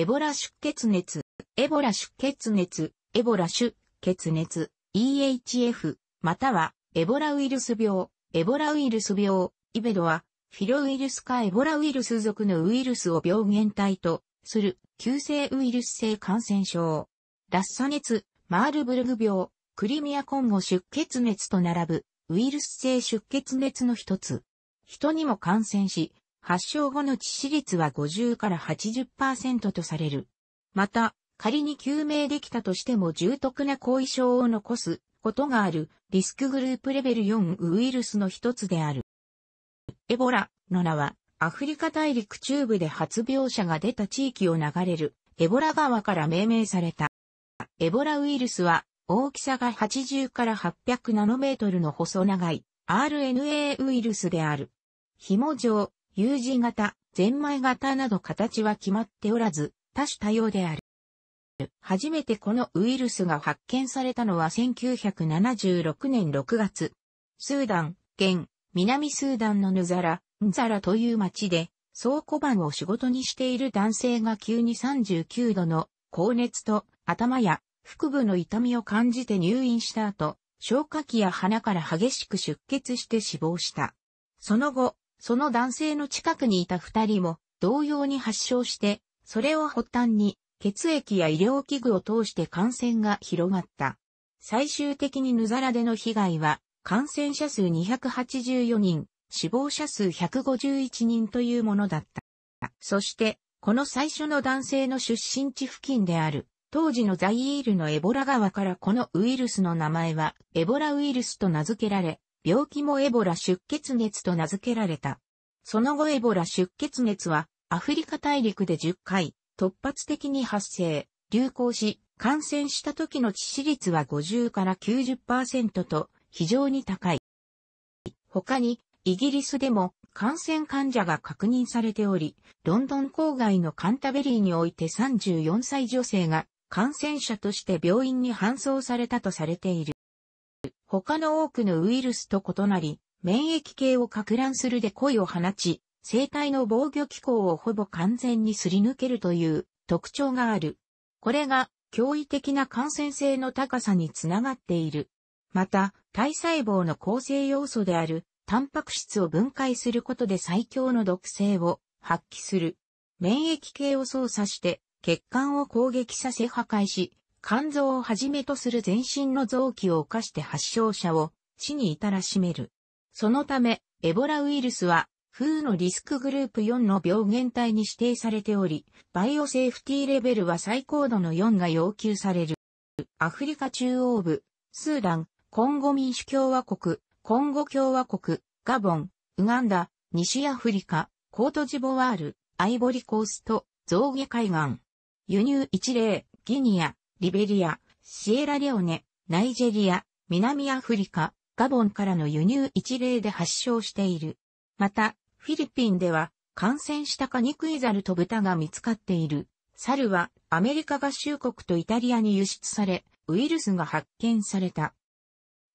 エボラ出血熱、エボラ出血熱、エボラ出血熱、EHF、または、エボラウイルス病、エボラウイルス病、イベドは、フィロウイルスかエボラウイルス属のウイルスを病原体とする、急性ウイルス性感染症。ラッサ熱、マールブルグ病、クリミアコンゴ出血熱と並ぶ、ウイルス性出血熱の一つ。人にも感染し、発症後の致死率は50から80%とされる。また、仮に救命できたとしても重篤な後遺症を残すことがあるリスクグループレベル4ウイルスの一つである。エボラの名はアフリカ大陸中部で発病者が出た地域を流れるエボラ川から命名された。エボラウイルスは大きさが80から800ナノメートルの細長い RNA ウイルスである。紐状、U 字型、ゼンマイ型など形は決まっておらず、多種多様である。初めてこのウイルスが発見されたのは1976年6月。スーダン、現、南スーダンのヌザラ、ンザラという町で、倉庫番を仕事にしている男性が急に39度の高熱と頭や腹部の痛みを感じて入院した後、消化器や鼻から激しく出血して死亡した。その後、その男性の近くにいた二人も同様に発症して、それを発端に血液や医療器具を通して感染が広がった。最終的にヌザラでの被害は感染者数284人、死亡者数151人というものだった。そして、この最初の男性の出身地付近である、当時のザイールのエボラ川からこのウイルスの名前はエボラウイルスと名付けられ、病気もエボラ出血熱と名付けられた。その後エボラ出血熱はアフリカ大陸で10回突発的に発生、流行し、感染した時の致死率は50から90%と非常に高い。他にイギリスでも感染患者が確認されており、ロンドン郊外のカンタベリーにおいて34歳女性が感染者として病院に搬送されたとされている。他の多くのウイルスと異なり、免疫系を拡乱するで恋を放ち、生体の防御機構をほぼ完全にすり抜けるという特徴がある。これが驚異的な感染性の高さにつながっている。また、体細胞の構成要素であるタンパク質を分解することで最強の毒性を発揮する。免疫系を操作して血管を攻撃させ破壊し、肝臓をはじめとする全身の臓器を犯して発症者を死に至らしめる。そのため、エボラウイルスは、風のリスクグループ4の病原体に指定されており、バイオセーフティーレベルは最高度の4が要求される。アフリカ中央部、スーダン、コンゴ民主共和国、コンゴ共和国、ガボン、ウガンダ、西アフリカ、コートジボワール、アイボリコースト、象牙海岸。輸入一例、ギニア、リベリア、シエラレオネ、ナイジェリア、南アフリカ、ガボンからの輸入一例で発症している。また、フィリピンでは感染したカニクイザルと豚が見つかっている。猿はアメリカ合衆国とイタリアに輸出され、ウイルスが発見された。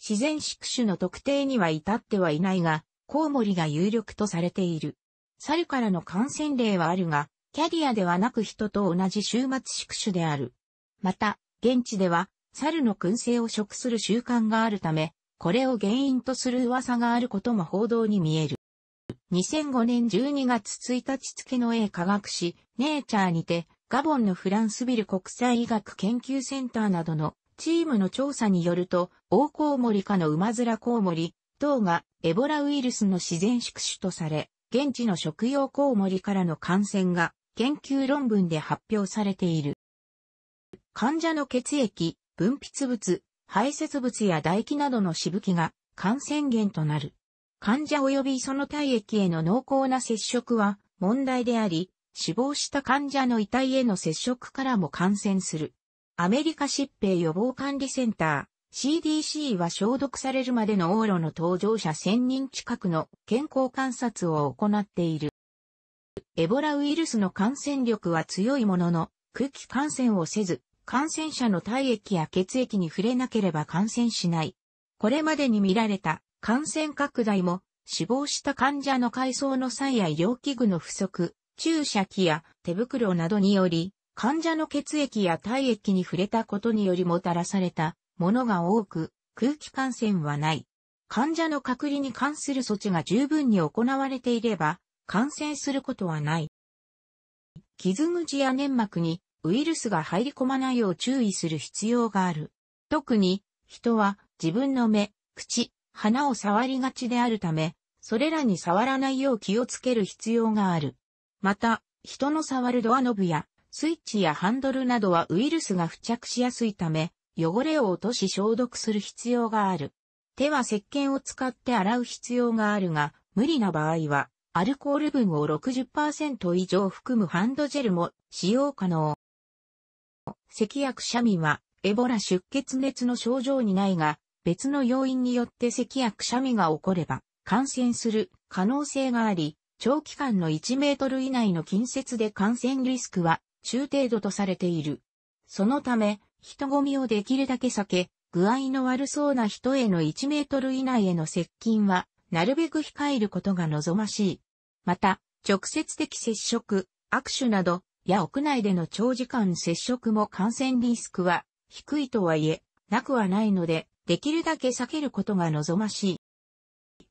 自然宿主の特定には至ってはいないが、コウモリが有力とされている。猿からの感染例はあるが、キャリアではなく人と同じ終末宿主である。また、現地では、猿の燻製を食する習慣があるため、これを原因とする噂があることも報道に見える。2005年12月1日付の英科学誌、ネイチャーにて、ガボンのフランスビル国際医学研究センターなどのチームの調査によると、オオコウモリ科のウマズラコウモリ、等がエボラウイルスの自然宿主とされ、現地の食用コウモリからの感染が研究論文で発表されている。患者の血液、分泌物、排泄物や唾液などのしぶきが感染源となる。患者及びその体液への濃厚な接触は問題であり、死亡した患者の遺体への接触からも感染する。アメリカ疾病予防管理センター CDC は消毒されるまでの往路の搭乗者1000人近くの健康観察を行っている。エボラウイルスの感染力は強いものの空気感染をせず感染者の体液や血液に触れなければ感染しない。これまでに見られた感染拡大も死亡した患者の階層の際や医療器具の不足、注射器や手袋などにより患者の血液や体液に触れたことによりもたらされたものが多く空気感染はない。患者の隔離に関する措置が十分に行われていれば感染することはない。傷口や粘膜にウイルスが入り込まないよう注意する必要がある。特に、人は自分の目、口、鼻を触りがちであるため、それらに触らないよう気をつける必要がある。また、人の触るドアノブや、スイッチやハンドルなどはウイルスが付着しやすいため、汚れを落とし消毒する必要がある。手は石鹸を使って洗う必要があるが、無理な場合は、アルコール分を60%以上含むハンドジェルも使用可能。赤薬社民は、エボラ出血熱の症状にないが、別の要因によって咳やくしゃみが起これば、感染する可能性があり、長期間の1メートル以内の近接で感染リスクは中程度とされている。そのため、人混みをできるだけ避け、具合の悪そうな人への1メートル以内への接近は、なるべく控えることが望ましい。また、直接的接触、握手など、や屋内での長時間接触も感染リスクは低いとはいえ、なくはないので、できるだけ避けることが望ましい。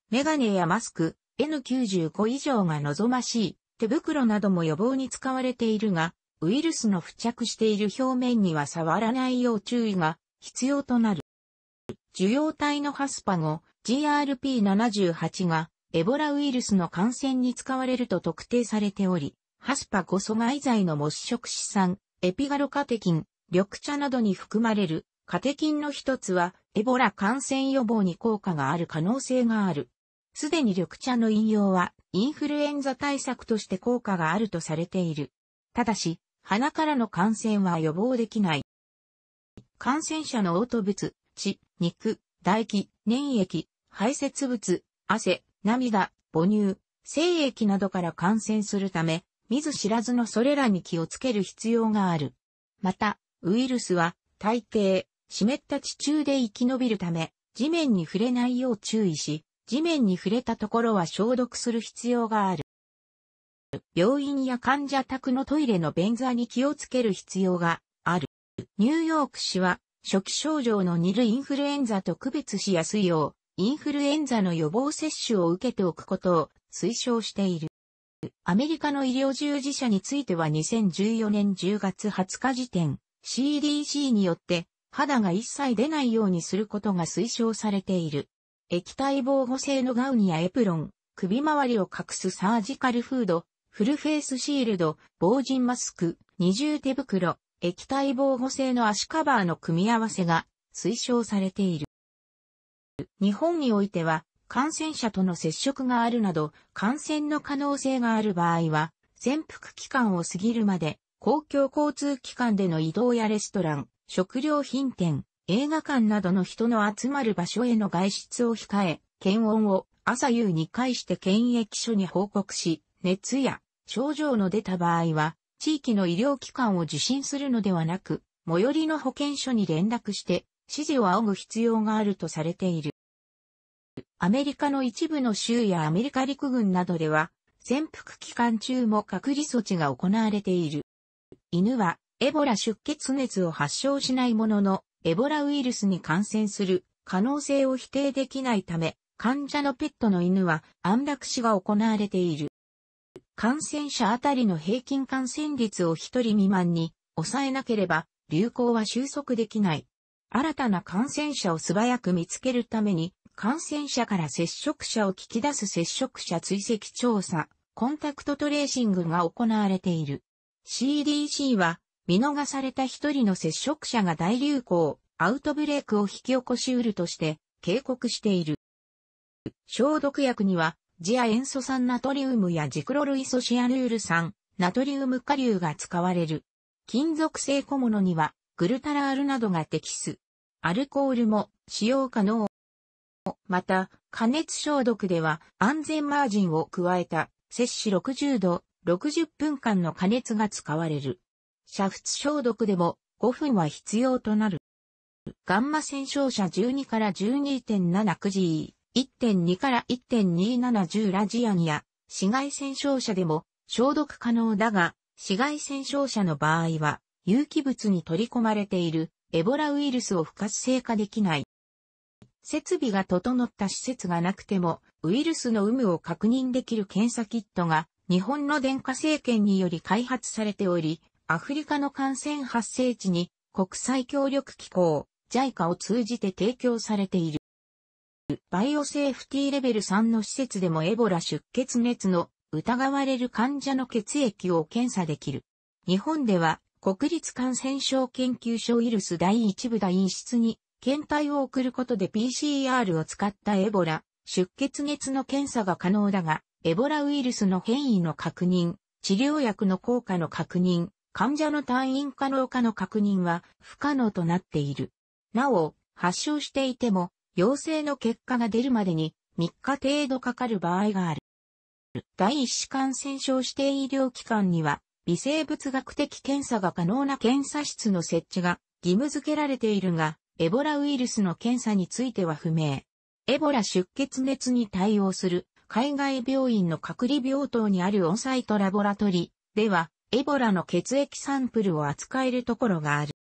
メガネやマスク、N95 以上が望ましい、手袋なども予防に使われているが、ウイルスの付着している表面には触らないよう注意が必要となる。受容体のハスパゴ GRP78 がエボラウイルスの感染に使われると特定されており、ハスパこそ外剤の没食資産、エピガロカテキン、緑茶などに含まれるカテキンの一つは、エボラ感染予防に効果がある可能性がある。すでに緑茶の飲用は、インフルエンザ対策として効果があるとされている。ただし、鼻からの感染は予防できない。感染者の嘔吐物、血、肉、唾液、粘液、排泄物、汗、涙、母乳、精液などから感染するため、見ず知らずのそれらに気をつける必要がある。また、ウイルスは、大抵、湿った地中で生き延びるため、地面に触れないよう注意し、地面に触れたところは消毒する必要がある。病院や患者宅のトイレの便座に気をつける必要がある。ニューヨーク市は、初期症状の似るインフルエンザと区別しやすいよう、インフルエンザの予防接種を受けておくことを推奨している。アメリカの医療従事者については2014年10月20日時点、CDC によって肌が一切出ないようにすることが推奨されている。液体防護性のガウニやエプロン、首周りを隠すサージカルフード、フルフェイスシールド、防塵マスク、二重手袋、液体防護性の足カバーの組み合わせが推奨されている。日本においては感染者との接触があるなど、感染の可能性がある場合は、潜伏期間を過ぎるまで、公共交通機関での移動やレストラン、食料品店、映画館などの人の集まる場所への外出を控え、検温を朝夕に介して検疫所に報告し、熱や症状の出た場合は、地域の医療機関を受診するのではなく、最寄りの保健所に連絡して、指示を仰ぐ必要があるとされている。アメリカの一部の州やアメリカ陸軍などでは、潜伏期間中も隔離措置が行われている。犬はエボラ出血熱を発症しないものの、エボラウイルスに感染する可能性を否定できないため、患者のペットの犬は安楽死が行われている。感染者あたりの平均感染率を一人未満に抑えなければ流行は収束できない。新たな感染者を素早く見つけるために感染者から接触者を聞き出す接触者追跡調査、コンタクトトレーシングが行われている。CDC は、見逃された一人の接触者が大流行、アウトブレイクを引き起こしうるとして、警告している。消毒薬には、次亜塩素酸ナトリウムやジクロルイソシアヌール酸、ナトリウム顆粒が使われる。金属製小物には、グルタラールなどが適す。アルコールも使用可能。また、加熱消毒では安全マージンを加えた、摂氏60度、60分間の加熱が使われる。煮沸消毒でも5分は必要となる。ガンマ線照射12から 12.7G、1.2から1.270ラジアンや紫外線照射でも消毒可能だが、紫外線照射の場合は有機物に取り込まれているエボラウイルスを不活性化できない。設備が整った施設がなくても、ウイルスの有無を確認できる検査キットが、日本の電化政権により開発されており、アフリカの感染発生地に国際協力機構、JICA を通じて提供されている。バイオセーフティーレベル3の施設でもエボラ出血熱の疑われる患者の血液を検査できる。日本では国立感染症研究所ウイルス第1部第1室に検体を送ることで PCR を使ったエボラ、出血熱の検査が可能だが、エボラウイルスの変異の確認、治療薬の効果の確認、患者の退院可能かの確認は不可能となっている。なお、発症していても、陽性の結果が出るまでに3日程度かかる場合がある。第一子感染症指定医療機関には、微生物学的検査が可能な検査室の設置が義務付けられているが、エボラウイルスの検査については不明。エボラ出血熱に対応する海外病院の隔離病棟にあるオンサイトラボラトリでは、エボラの血液サンプルを扱えるところがある。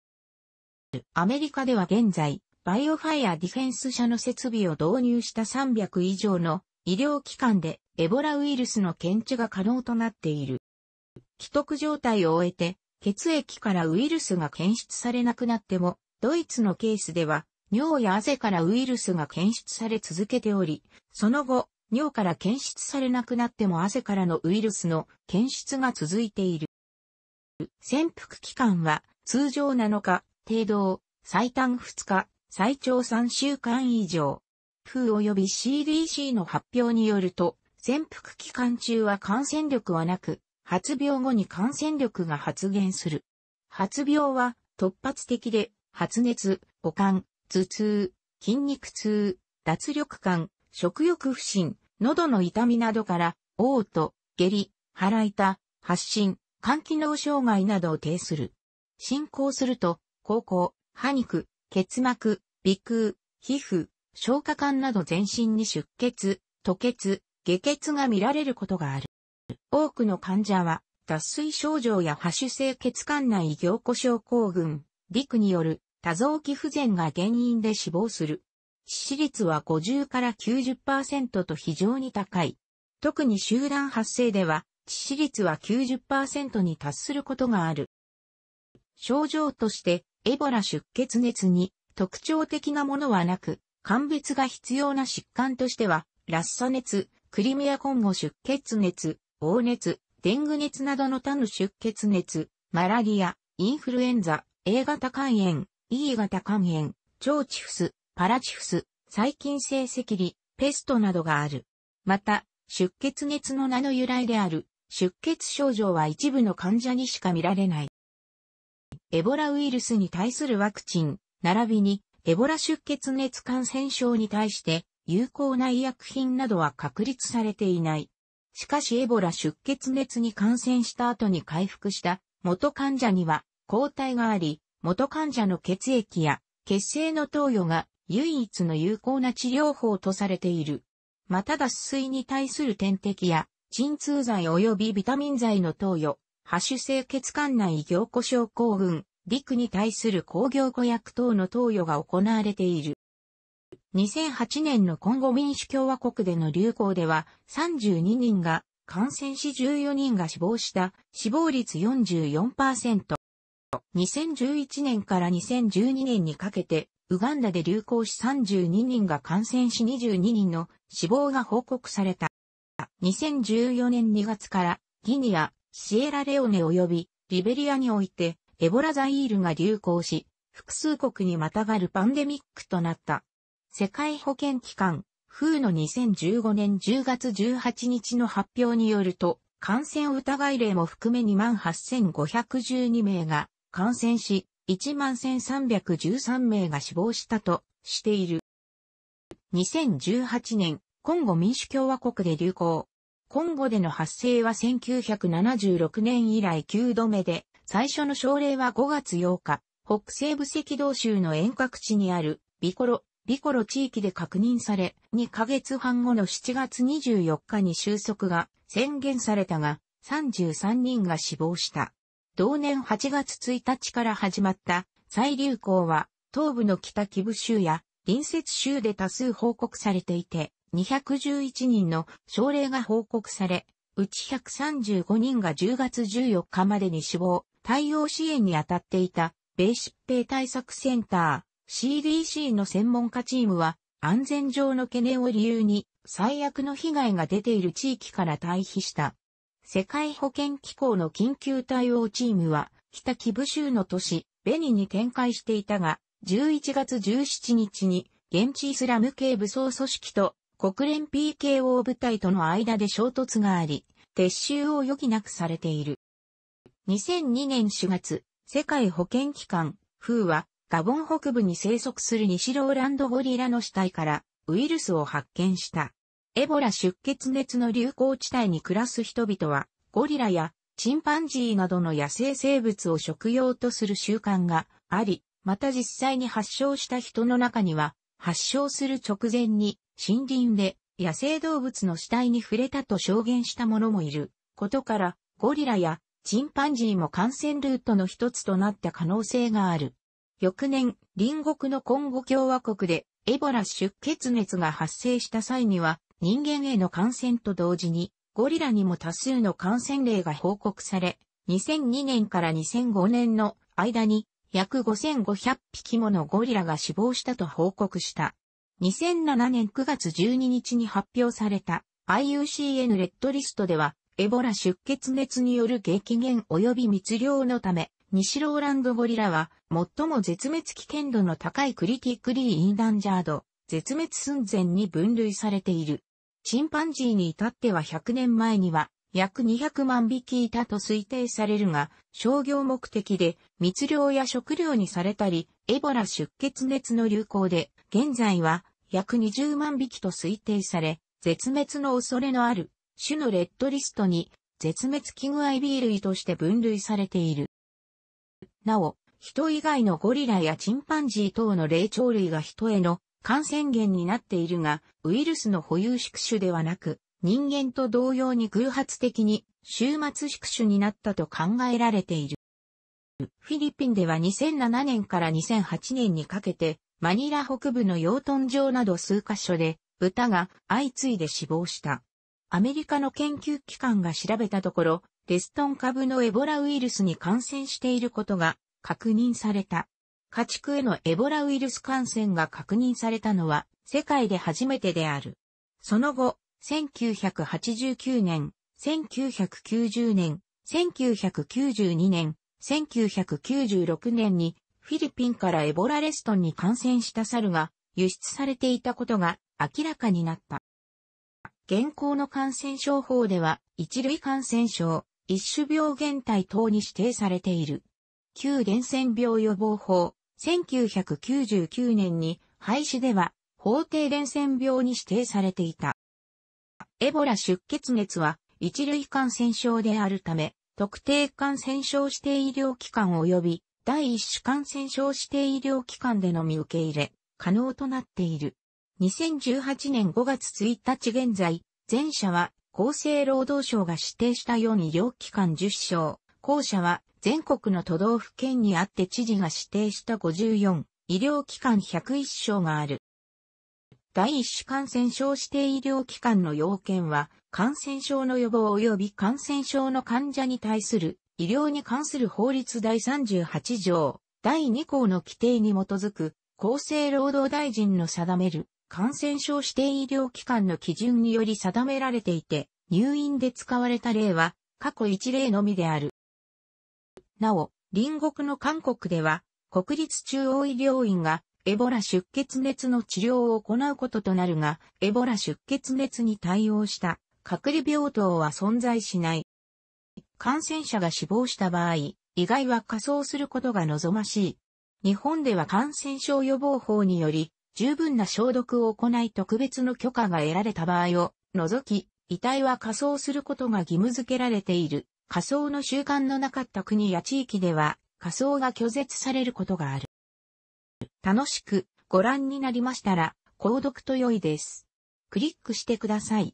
アメリカでは現在、バイオファイアディフェンス社の設備を導入した300以上の医療機関でエボラウイルスの検知が可能となっている。既得状態を終えて、血液からウイルスが検出されなくなっても、ドイツのケースでは、尿や汗からウイルスが検出され続けており、その後、尿から検出されなくなっても汗からのウイルスの検出が続いている。潜伏期間は通常7日、程度、最短2日、最長3週間以上。風及び CDC の発表によると、潜伏期間中は感染力はなく、発病後に感染力が発現する。発病は突発的で発熱、悪寒、頭痛、筋肉痛、脱力感、食欲不振、喉の痛みなどから、嘔吐、下痢、腹痛、発疹、肝機能障害などを呈する。進行すると、高校、歯肉、血膜、鼻腔、皮膚、消化管など全身に出血、吐血、下血が見られることがある。多くの患者は、脱水症状や発種性血管内凝固症候群、陸による多臓器不全が原因で死亡する。致死率は50から90%と非常に高い。特に集団発生では、致死率は90%に達することがある。症状として、エボラ出血熱に特徴的なものはなく、鑑別が必要な疾患としては、ラッサ熱、クリミアンゴ、出血熱、黄熱、デング熱などの他の出血熱、マラリア、インフルエンザ、A 型肝炎、E 型肝炎、腸チフス、パラチフス、細菌性赤痢、ペストなどがある。また、出血熱の名の由来である、出血症状は一部の患者にしか見られない。エボラウイルスに対するワクチン、並びに、エボラ出血熱感染症に対して、有効な医薬品などは確立されていない。しかしエボラ出血熱に感染した後に回復した元患者には抗体があり、元患者の血液や血清の投与が唯一の有効な治療法とされている。また脱水に対する点滴や鎮痛剤及びビタミン剤の投与、発種性血管内凝固症候群、陸に対する抗凝固薬等の投与が行われている。2008年の今後民主共和国での流行では32人が感染し14人が死亡した死亡率44%。2011年から2012年にかけて、ウガンダで流行し32人が感染し22人の死亡が報告された。2014年2月からギニア、シエラレオネ及びリベリアにおいてエボラザイールが流行し、複数国にまたがるパンデミックとなった。世界保健機関、ーの2015年10月18日の発表によると、感染疑い例も含め28,512名が感染し、11,313名が死亡したとしている。2018年、コンゴ民主共和国で流行。コンゴでの発生は1976年以来9度目で、最初の症例は5月8日、北西部赤道州の遠隔地にあるビコロ、ビコロ地域で確認され、2ヶ月半後の7月24日に収束が宣言されたが、33人が死亡した。同年8月1日から始まった再流行は東部の北キブ州や隣接州で多数報告されていて、211人の症例が報告され、うち135人が10月14日までに死亡、対応支援に当たっていた、米疾病対策センター、CDC の専門家チームは、安全上の懸念を理由に、最悪の被害が出ている地域から退避した世界保健機構の緊急対応チームは、北キブ州の都市、ベニに展開していたが、11月17日に、現地イスラム系武装組織と国連 PKO 部隊との間で衝突があり、撤収を余儀なくされている。2002年4月、世界保健機関、風は、ガボン北部に生息する西ローランドゴリラの死体からウイルスを発見した。エボラ出血熱の流行地帯に暮らす人々は、ゴリラやチンパンジーなどの野生生物を食用とする習慣があり、また実際に発症した人の中には、発症する直前に森林で野生動物の死体に触れたと証言した者もいることから、ゴリラやチンパンジーも感染ルートの一つとなった可能性がある。翌年、隣国のコンゴ共和国でエボラ出血熱が発生した際には、人間への感染と同時に、ゴリラにも多数の感染例が報告され、2002年から2005年の間に約5500匹ものゴリラが死亡したと報告した。2007年9月12日に発表された IUCN レッドリストでは、エボラ出血熱による激減及び密漁のため、西ローランドゴリラは最も絶滅危険度の高いクリティックリー・インダンジャード絶滅寸前に分類されている。チンパンジーに至っては100年前には約200万匹いたと推定されるが、商業目的で密漁や食料にされたり、エボラ出血熱の流行で、現在は約20万匹と推定され、絶滅の恐れのある種のレッドリストに絶滅危惧 IB 類として分類されている。なお、人以外のゴリラやチンパンジー等の霊長類が人への感染源になっているが、ウイルスの保有宿主ではなく、人間と同様に偶発的に終末宿主になったと考えられている。フィリピンでは2007年から2008年にかけて、マニラ北部の養豚場など数カ所で、豚が相次いで死亡した。アメリカの研究機関が調べたところ、デストン株のエボラウイルスに感染していることが確認された。家畜へのエボラウイルス感染が確認されたのは世界で初めてである。その後、1989年、1990年、1992年、1996年にフィリピンからエボラレストンに感染した猿が輸出されていたことが明らかになった。現行の感染症法では一類感染症、一種病原体等に指定されている。旧伝染病予防法、1999年に廃止では法定伝染病に指定されていた。エボラ出血熱は一類感染症であるため、特定感染症指定医療機関及び第一種感染症指定医療機関でのみ受け入れ、可能となっている。2018年5月1日現在、前者は厚生労働省が指定した4医療機関10床、校舎は全国の都道府県にあって知事が指定した54医療機関101床がある。第一種感染症指定医療機関の要件は、感染症の予防及び感染症の患者に対する医療に関する法律第38条、第2項の規定に基づく、厚生労働大臣の定める感染症指定医療機関の基準により定められていて、入院で使われた例は過去1例のみである。なお、隣国の韓国では、国立中央医療院がエボラ出血熱の治療を行うこととなるが、エボラ出血熱に対応した隔離病棟は存在しない。感染者が死亡した場合、意外は仮装することが望ましい。日本では感染症予防法により、十分な消毒を行い特別の許可が得られた場合を除き、遺体は仮装することが義務付けられている。仮想の習慣のなかった国や地域では、仮想が拒絶されることがある。楽しくご覧になりましたら、購読と良いです。クリックしてください。